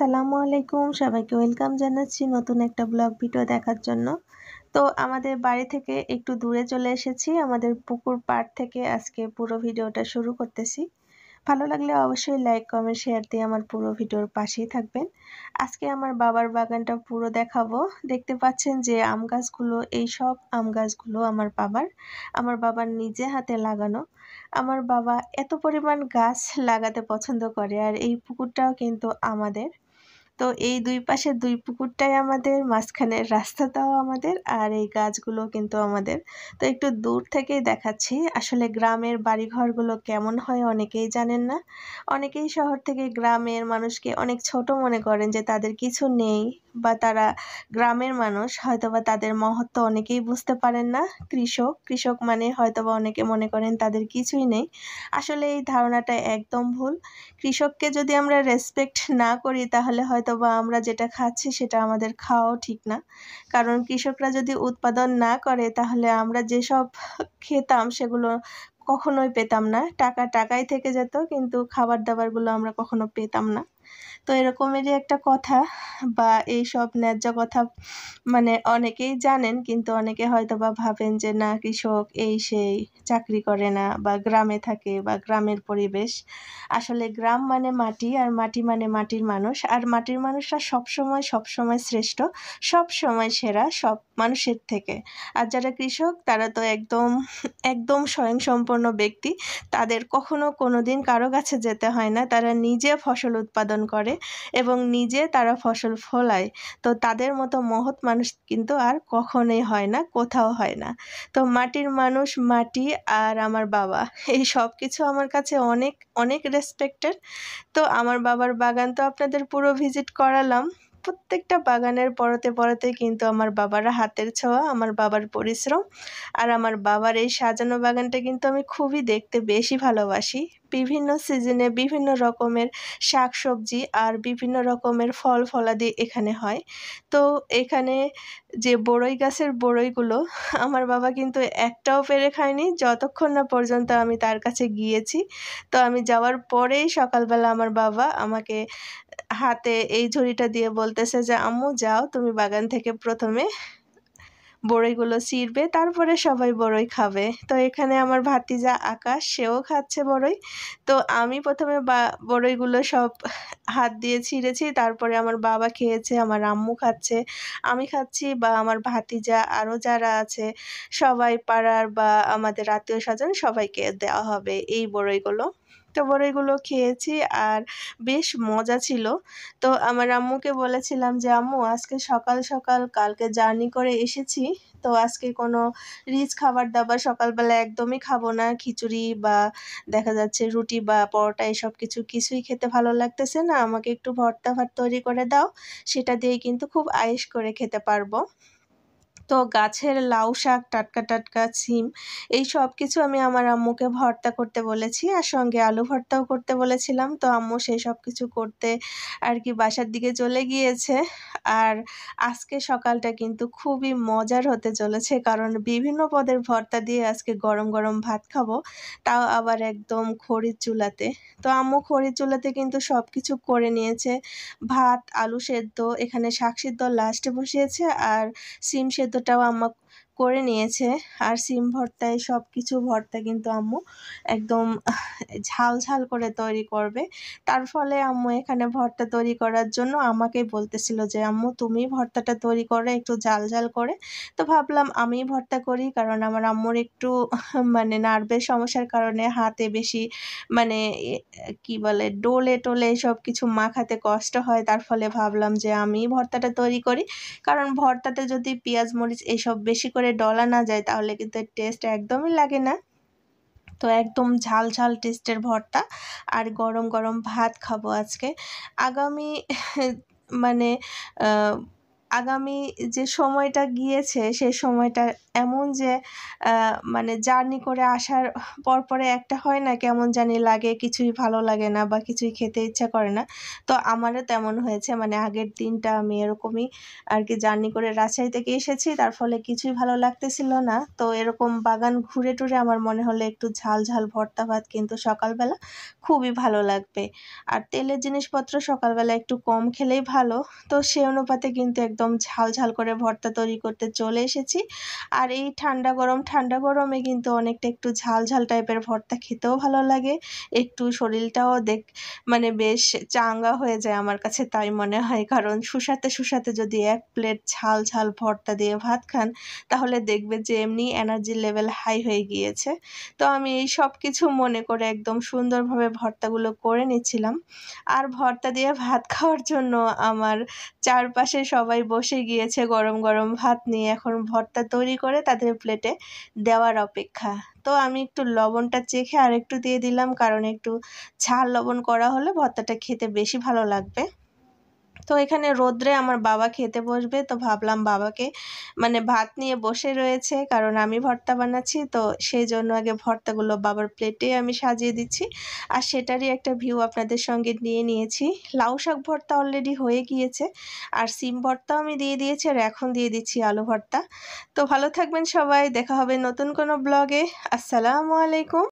সালামু আলাইকুম সবাইকে ওয়েলকাম জানাচ্ছি নতুন একটা ব্লগ ভিডিও দেখার জন্য তো আমাদের বাড়ি থেকে একটু দূরে চলে এসেছি আমাদের পুকুর পাড় থেকে আজকে পুরো ভিডিওটা শুরু করতেছি ভালো লাগলে অবশ্যই লাইক কমেন্ট শেয়ার দিয়ে আমার পুরো ভিডিওর পাশেই থাকবেন আজকে আমার বাবার বাগানটা পুরো দেখাবো দেখতে পাচ্ছেন যে আম গাছগুলো এই সব আম গাছগুলো আমার বাবার আমার বাবার নিজে হাতে লাগানো আমার বাবা এত পরিমাণ গাছ লাগাতে পছন্দ করে আর এই পুকুরটাও কিন্তু আমাদের তো এই দুই পাশে দুই পুকুরটাই আমাদের মাঝখানের রাস্তাটাও আমাদের আর এই গাছগুলো কিন্তু আমাদের তো একটু দূর থেকেই দেখাচ্ছি আসলে গ্রামের বাড়িঘরগুলো কেমন হয় অনেকেই জানেন না অনেকেই শহর থেকে গ্রামের মানুষকে অনেক ছোট মনে করেন যে তাদের কিছু নেই বা তারা গ্রামের মানুষ হয়তোবা তাদের মহত্ব অনেকেই বুঝতে পারেন না কৃষক কৃষক মানে হয়তোবা অনেকে মনে করেন তাদের কিছুই নেই আসলে এই ধারণাটা একদম ভুল কৃষককে যদি আমরা রেসপেক্ট না করি তাহলে হয়তোবা আমরা যেটা খাচ্ছি সেটা আমাদের খাওয়াও ঠিক না কারণ কৃষকরা যদি উৎপাদন না করে তাহলে আমরা যেসব খেতাম সেগুলো কখনোই পেতাম না টাকা টাকাই থেকে যেত কিন্তু খাবার দাবারগুলো আমরা কখনো পেতাম না তো এরকমেরই একটা কথা বা এই সব ন্যায্য কথা মানে অনেকেই জানেন কিন্তু অনেকে হয়তো বা ভাবেন যে না কৃষক এই সেই চাকরি করে না বা গ্রামে থাকে বা গ্রামের পরিবেশ আসলে গ্রাম মানে মাটি আর মাটি মানে মাটির মানুষ আর মাটির মানুষরা সবসময় সবসময় শ্রেষ্ঠ সব সময় সেরা সব মানুষের থেকে আর যারা কৃষক তারা তো একদম একদম স্বয়ংসম্পন্ন ব্যক্তি তাদের কখনো কোনো দিন কারো কাছে যেতে হয় না তারা নিজে ফসল উৎপাদন উৎপাদন করে এবং নিজে তারা ফসল ফলায় তো তাদের মতো মহৎ মানুষ কিন্তু আর কখনোই হয় না কোথাও হয় না তো মাটির মানুষ মাটি আর আমার বাবা এই সব কিছু আমার কাছে অনেক অনেক রেসপেক্টেড তো আমার বাবার বাগান তো আপনাদের পুরো ভিজিট করালাম প্রত্যেকটা বাগানের পরতে পরতে কিন্তু আমার বাবার হাতের ছোঁয়া আমার বাবার পরিশ্রম আর আমার বাবার এই সাজানো বাগানটা কিন্তু আমি খুবই দেখতে বেশি ভালোবাসি বিভিন্ন সিজনে বিভিন্ন রকমের শাকসবজি আর বিভিন্ন রকমের ফল ফলাদি এখানে হয় তো এখানে যে বড়ই গাছের বড়ইগুলো আমার বাবা কিন্তু একটাও পেরে খায়নি যতক্ষণ না পর্যন্ত আমি তার কাছে গিয়েছি তো আমি যাওয়ার পরেই সকালবেলা আমার বাবা আমাকে হাতে এই ঝুড়িটা দিয়ে বলতেছে যে আম্মু যাও তুমি বাগান থেকে প্রথমে বড়ইগুলো ছিঁড়বে তারপরে সবাই বড়ই খাবে তো এখানে আমার ভাতিজা আকাশ সেও খাচ্ছে বড়ই তো আমি প্রথমে বা বড়ইগুলো সব হাত দিয়ে ছিঁড়েছি তারপরে আমার বাবা খেয়েছে আমার আম্মু খাচ্ছে আমি খাচ্ছি বা আমার ভাতিজা আরও যারা আছে সবাই পাড়ার বা আমাদের আত্মীয় স্বজন সবাইকে দেওয়া হবে এই বড়ইগুলো বড়ইগুলো খেয়েছি আর বেশ মজা ছিল তো আমার আম্মুকে বলেছিলাম যে আম্মু আজকে সকাল সকাল কালকে জার্নি করে এসেছি তো আজকে কোনো রিচ খাবার দাবার সকালবেলা একদমই খাবো না খিচুড়ি বা দেখা যাচ্ছে রুটি বা পরোটা এসব কিছু কিছুই খেতে ভালো লাগতেছে না আমাকে একটু ভর্তা ভাত তৈরি করে দাও সেটা দিয়ে কিন্তু খুব আয়েস করে খেতে পারবো তো গাছের লাউ শাক টাটকা টাটকা সিম এই সব কিছু আমি আমার আম্মুকে ভর্তা করতে বলেছি আর সঙ্গে আলু ভর্তাও করতে বলেছিলাম তো আম্মু সেই সব কিছু করতে আর কি বাসার দিকে চলে গিয়েছে আর আজকে সকালটা কিন্তু খুবই মজার হতে চলেছে কারণ বিভিন্ন পদের ভর্তা দিয়ে আজকে গরম গরম ভাত খাবো তাও আবার একদম খড়ির চুলাতে তো আম্মু খড়ির চুলাতে কিন্তু সব কিছু করে নিয়েছে ভাত আলু সেদ্ধ এখানে শাক সেদ্ধ লাস্টে বসিয়েছে আর সিম সেদ্ধ সেটাও আম্মা করে নিয়েছে আর সিম ভর্তায় সব কিছু ভর্তা কিন্তু আম্মু একদম ঝাল ঝাল করে তৈরি করবে তার ফলে আম্মু এখানে ভর্তা তৈরি করার জন্য আমাকে বলতেছিল যে আম্মু তুমি ভর্তাটা তৈরি করে একটু ঝাল ঝাল করে তো ভাবলাম আমি ভর্তা করি কারণ আমার আম্মুর একটু মানে নার্ভের সমস্যার কারণে হাতে বেশি মানে কি বলে ডোলে টোলে সব কিছু মাখাতে কষ্ট হয় তার ফলে ভাবলাম যে আমি ভর্তাটা তৈরি করি কারণ ভর্তাতে যদি পেঁয়াজ মরিচ এসব বেশি করে করে ডলা না যায় তাহলে কিন্তু টেস্ট একদমই লাগে না তো একদম ঝাল ঝাল টেস্টের ভর্তা আর গরম গরম ভাত খাবো আজকে আগামী মানে আগামী যে সময়টা গিয়েছে সে সময়টা এমন যে মানে জার্নি করে আসার পরপরে একটা হয় না কেমন জানি লাগে কিছুই ভালো লাগে না বা কিছুই খেতে ইচ্ছা করে না তো আমারও তেমন হয়েছে মানে আগের দিনটা আমি এরকমই আর কি জার্নি করে রাজশাহী থেকে এসেছি তার ফলে কিছুই ভালো লাগতেছিল না তো এরকম বাগান ঘুরে টুরে আমার মনে হলে একটু ঝাল ঝাল ভর্তা ভাত কিন্তু সকালবেলা খুবই ভালো লাগবে আর তেলের জিনিসপত্র সকালবেলা একটু কম খেলেই ভালো তো সে অনুপাতে কিন্তু একদম একদম ঝাল ঝাল করে ভর্তা তৈরি করতে চলে এসেছি আর এই ঠান্ডা গরম ঠান্ডা গরমে কিন্তু অনেকটা একটু ঝাল ঝাল টাইপের ভর্তা খেতেও ভালো লাগে একটু শরীরটাও দেখ মানে বেশ চাঙ্গা হয়ে যায় আমার কাছে তাই মনে হয় কারণ সুসাতে সুসাতে যদি এক প্লেট ঝাল ঝাল ভর্তা দিয়ে ভাত খান তাহলে দেখবে যে এমনি এনার্জি লেভেল হাই হয়ে গিয়েছে তো আমি এই সব কিছু মনে করে একদম সুন্দরভাবে ভর্তাগুলো করে নিচ্ছিলাম আর ভর্তা দিয়ে ভাত খাওয়ার জন্য আমার চারপাশে সবাই বসে গিয়েছে গরম গরম ভাত নিয়ে এখন ভর্তা তৈরি করে তাদের প্লেটে দেওয়ার অপেক্ষা তো আমি একটু লবণটা চেখে আর একটু দিয়ে দিলাম কারণ একটু ঝাল লবণ করা হলে ভর্তাটা খেতে বেশি ভালো লাগবে তো এখানে রোদ্রে আমার বাবা খেতে বসবে তো ভাবলাম বাবাকে মানে ভাত নিয়ে বসে রয়েছে কারণ আমি ভর্তা বানাচ্ছি তো সেই জন্য আগে ভর্তাগুলো বাবার প্লেটে আমি সাজিয়ে দিচ্ছি আর সেটারই একটা ভিউ আপনাদের সঙ্গে নিয়ে নিয়েছি লাউ শাক ভর্তা অলরেডি হয়ে গিয়েছে আর সিম ভর্তাও আমি দিয়ে দিয়েছি আর এখন দিয়ে দিচ্ছি আলু ভর্তা তো ভালো থাকবেন সবাই দেখা হবে নতুন কোনো ব্লগে আসসালামু আলাইকুম